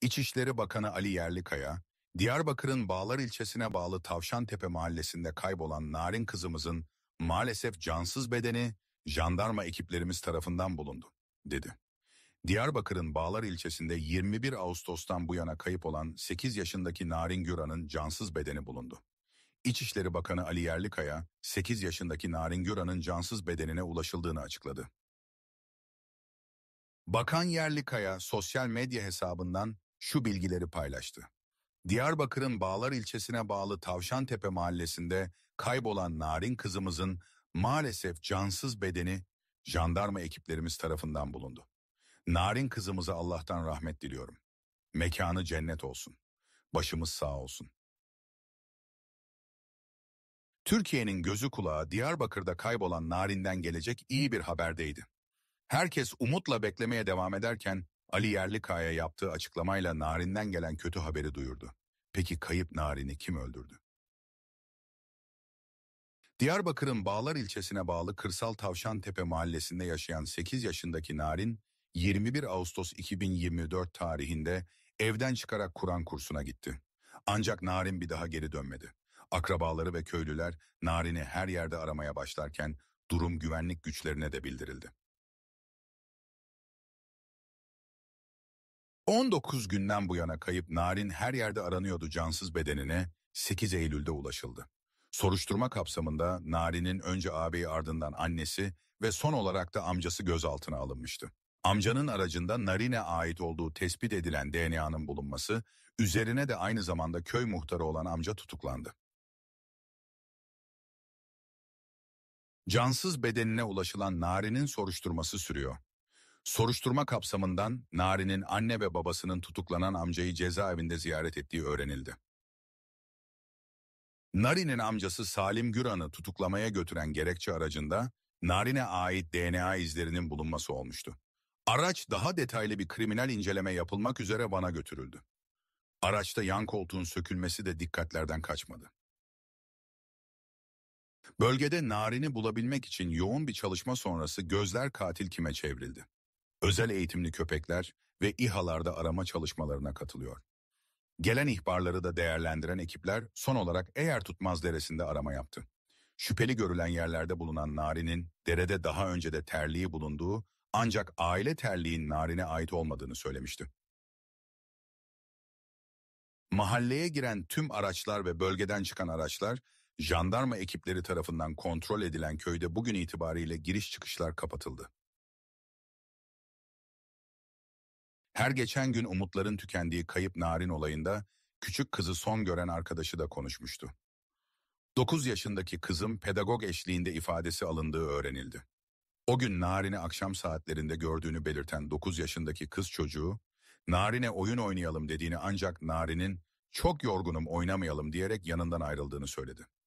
İçişleri Bakanı Ali Yerlikaya, Diyarbakır'ın Bağlar ilçesine bağlı Tavşantepe mahallesinde kaybolan narin kızımızın maalesef cansız bedeni jandarma ekiplerimiz tarafından bulundu, dedi. Diyarbakır'ın Bağlar ilçesinde 21 Ağustos'tan bu yana kayıp olan 8 yaşındaki Narin Güran'ın cansız bedeni bulundu. İçişleri Bakanı Ali Yerlikaya, 8 yaşındaki Narin Güran'ın cansız bedenine ulaşıldığını açıkladı. Bakan Yerlikaya sosyal medya hesabından şu bilgileri paylaştı. Diyarbakır'ın Bağlar ilçesine bağlı Tavşantepe mahallesinde kaybolan narin kızımızın maalesef cansız bedeni jandarma ekiplerimiz tarafından bulundu. Narin kızımıza Allah'tan rahmet diliyorum. Mekanı cennet olsun. Başımız sağ olsun. Türkiye'nin gözü kulağı Diyarbakır'da kaybolan Narin'den gelecek iyi bir haberdeydi. Herkes umutla beklemeye devam ederken Ali Yerlikaya yaptığı açıklamayla Narin'den gelen kötü haberi duyurdu. Peki kayıp Narin'i kim öldürdü? Diyarbakır'ın Bağlar ilçesine bağlı Kırsal Tavşan Tepe mahallesinde yaşayan 8 yaşındaki Narin, 21 Ağustos 2024 tarihinde evden çıkarak Kur'an kursuna gitti. Ancak Narin bir daha geri dönmedi. Akrabaları ve köylüler Narin'i her yerde aramaya başlarken durum güvenlik güçlerine de bildirildi. 19 günden bu yana kayıp Narin her yerde aranıyordu cansız bedenine 8 Eylül'de ulaşıldı. Soruşturma kapsamında Narin'in önce ağabeyi ardından annesi ve son olarak da amcası gözaltına alınmıştı. Amcanın aracında Narin'e ait olduğu tespit edilen DNA'nın bulunması, üzerine de aynı zamanda köy muhtarı olan amca tutuklandı. Cansız bedenine ulaşılan Narin'in soruşturması sürüyor. Soruşturma kapsamından Nari'nin anne ve babasının tutuklanan amcayı cezaevinde ziyaret ettiği öğrenildi. Nari'nin amcası Salim Güran'ı tutuklamaya götüren gerekçe aracında Narin'e ait DNA izlerinin bulunması olmuştu. Araç daha detaylı bir kriminal inceleme yapılmak üzere Van'a götürüldü. Araçta yan koltuğun sökülmesi de dikkatlerden kaçmadı. Bölgede Narin'i bulabilmek için yoğun bir çalışma sonrası gözler katil kime çevrildi özel eğitimli köpekler ve İHA'larda arama çalışmalarına katılıyor. Gelen ihbarları da değerlendiren ekipler son olarak Eğer Tutmaz Deresi'nde arama yaptı. Şüpheli görülen yerlerde bulunan Nari'nin derede daha önce de terliği bulunduğu ancak aile terliğin Nari'ne ait olmadığını söylemişti. Mahalleye giren tüm araçlar ve bölgeden çıkan araçlar jandarma ekipleri tarafından kontrol edilen köyde bugün itibariyle giriş çıkışlar kapatıldı. Her geçen gün umutların tükendiği kayıp narin olayında küçük kızı son gören arkadaşı da konuşmuştu. 9 yaşındaki kızım pedagog eşliğinde ifadesi alındığı öğrenildi. O gün Narin'i akşam saatlerinde gördüğünü belirten 9 yaşındaki kız çocuğu, Narin'e oyun oynayalım dediğini ancak Narin'in çok yorgunum oynamayalım diyerek yanından ayrıldığını söyledi.